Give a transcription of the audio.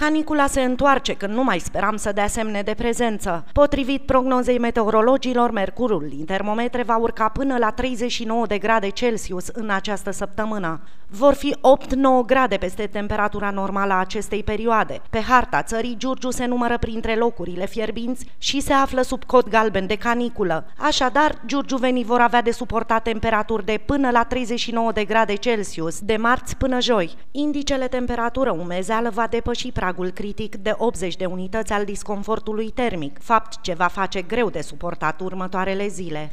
Canicula se întoarce când nu mai speram să dea semne de prezență. Potrivit prognozei meteorologilor, mercurul din termometre va urca până la 39 de grade Celsius în această săptămână. Vor fi 8-9 grade peste temperatura normală a acestei perioade. Pe harta țării, Giurgiu se numără printre locurile fierbinți și se află sub cod galben de caniculă. Așadar, giurgiuvenii vor avea de suportat temperaturi de până la 39 de grade Celsius de marți până joi. Indicele temperatură umezeală va depăși prag pragul critic de 80 de unități al disconfortului termic, fapt ce va face greu de suportat următoarele zile.